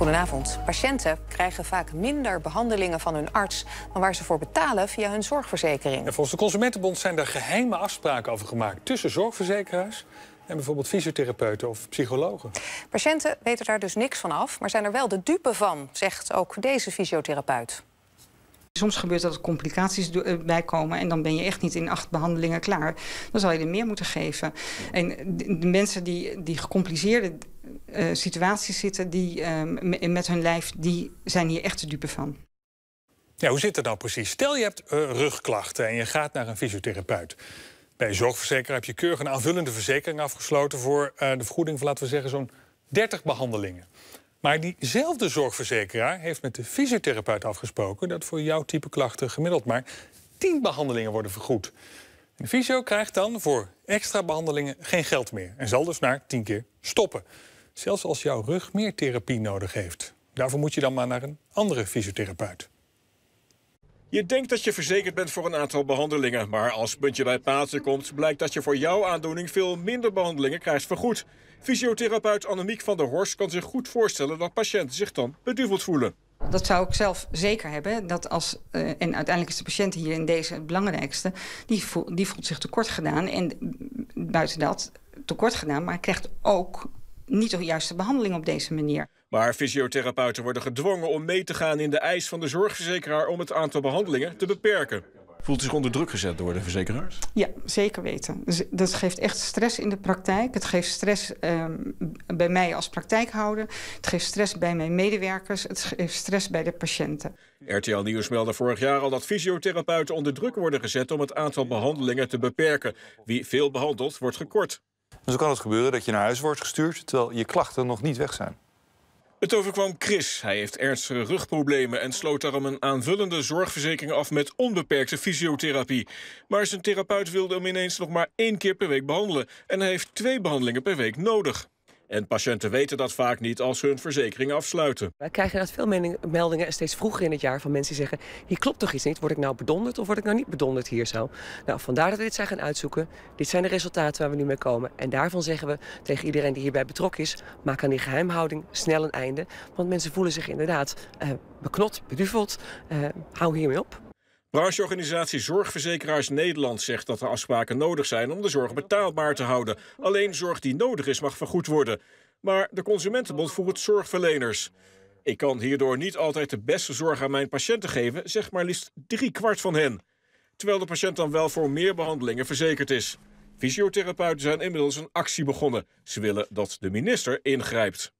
Goedenavond. Patiënten krijgen vaak minder behandelingen van hun arts... dan waar ze voor betalen via hun zorgverzekering. En volgens de Consumentenbond zijn daar geheime afspraken over gemaakt... tussen zorgverzekeraars en bijvoorbeeld fysiotherapeuten of psychologen. Patiënten weten daar dus niks van af, maar zijn er wel de dupe van... zegt ook deze fysiotherapeut. Soms gebeurt dat er complicaties eh, bij komen en dan ben je echt niet in acht behandelingen klaar. Dan zal je er meer moeten geven. En de, mensen die, die gecompliceerde eh, situaties zitten die, ehm, met hun lijf, die zijn hier echt de dupe van. Ja, hoe zit het nou precies? Stel je hebt eh, rugklachten en je gaat naar een fysiotherapeut. Bij een zorgverzekeraar heb je keurig een aanvullende verzekering afgesloten voor eh, de vergoeding van, laten we zeggen, zo'n 30 behandelingen. Maar diezelfde zorgverzekeraar heeft met de fysiotherapeut afgesproken dat voor jouw type klachten gemiddeld maar 10 behandelingen worden vergoed. de fysio krijgt dan voor extra behandelingen geen geld meer en zal dus na 10 keer stoppen. Zelfs als jouw rug meer therapie nodig heeft. Daarvoor moet je dan maar naar een andere fysiotherapeut. Je denkt dat je verzekerd bent voor een aantal behandelingen, maar als puntje bij paaltje komt, blijkt dat je voor jouw aandoening veel minder behandelingen krijgt vergoed. Fysiotherapeut Annemiek van der Horst kan zich goed voorstellen dat patiënten zich dan beduveld voelen. Dat zou ik zelf zeker hebben. Dat als, eh, en uiteindelijk is de patiënt hier in deze het belangrijkste. Die, die voelt zich tekort gedaan. En buiten dat tekort gedaan, maar krijgt ook niet de juiste behandeling op deze manier. Maar fysiotherapeuten worden gedwongen om mee te gaan in de eis van de zorgverzekeraar om het aantal behandelingen te beperken. Voelt u zich onder druk gezet door de verzekeraars? Ja, zeker weten. Dus dat geeft echt stress in de praktijk. Het geeft stress ehm, bij mij als praktijkhouder. Het geeft stress bij mijn medewerkers. Het geeft stress bij de patiënten. RTL Nieuws meldde vorig jaar al dat fysiotherapeuten onder druk worden gezet om het aantal behandelingen te beperken. Wie veel behandelt, wordt gekort zo dus kan het gebeuren dat je naar huis wordt gestuurd terwijl je klachten nog niet weg zijn. Het overkwam Chris. Hij heeft ernstige rugproblemen en sloot daarom een aanvullende zorgverzekering af met onbeperkte fysiotherapie. Maar zijn therapeut wilde hem ineens nog maar één keer per week behandelen en hij heeft twee behandelingen per week nodig. En patiënten weten dat vaak niet als ze hun verzekering afsluiten. Wij krijgen inderdaad veel meldingen steeds vroeger in het jaar van mensen die zeggen... hier klopt toch iets niet? Word ik nou bedonderd of word ik nou niet bedonderd hier zo? Nou, vandaar dat we dit zijn gaan uitzoeken. Dit zijn de resultaten waar we nu mee komen. En daarvan zeggen we tegen iedereen die hierbij betrokken is... maak aan die geheimhouding snel een einde. Want mensen voelen zich inderdaad eh, beknot, beduveld. Eh, hou hiermee op. Brancheorganisatie Zorgverzekeraars Nederland zegt dat er afspraken nodig zijn om de zorg betaalbaar te houden. Alleen zorg die nodig is mag vergoed worden. Maar de Consumentenbond voert zorgverleners. Ik kan hierdoor niet altijd de beste zorg aan mijn patiënten geven, zegt maar liefst drie kwart van hen. Terwijl de patiënt dan wel voor meer behandelingen verzekerd is. Fysiotherapeuten zijn inmiddels een actie begonnen. Ze willen dat de minister ingrijpt.